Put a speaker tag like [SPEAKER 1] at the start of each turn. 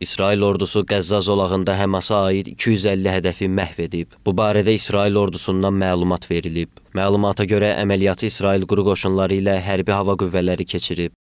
[SPEAKER 1] İsrail ordusu Qəzza zolağında Həmasa aid 250 hədəfi məhv edib. Bu barədə İsrail ordusundan məlumat verilib. Məlumata görə əməliyyatı İsrail quru qoşunları ilə hərbi hava qüvvələri keçirib.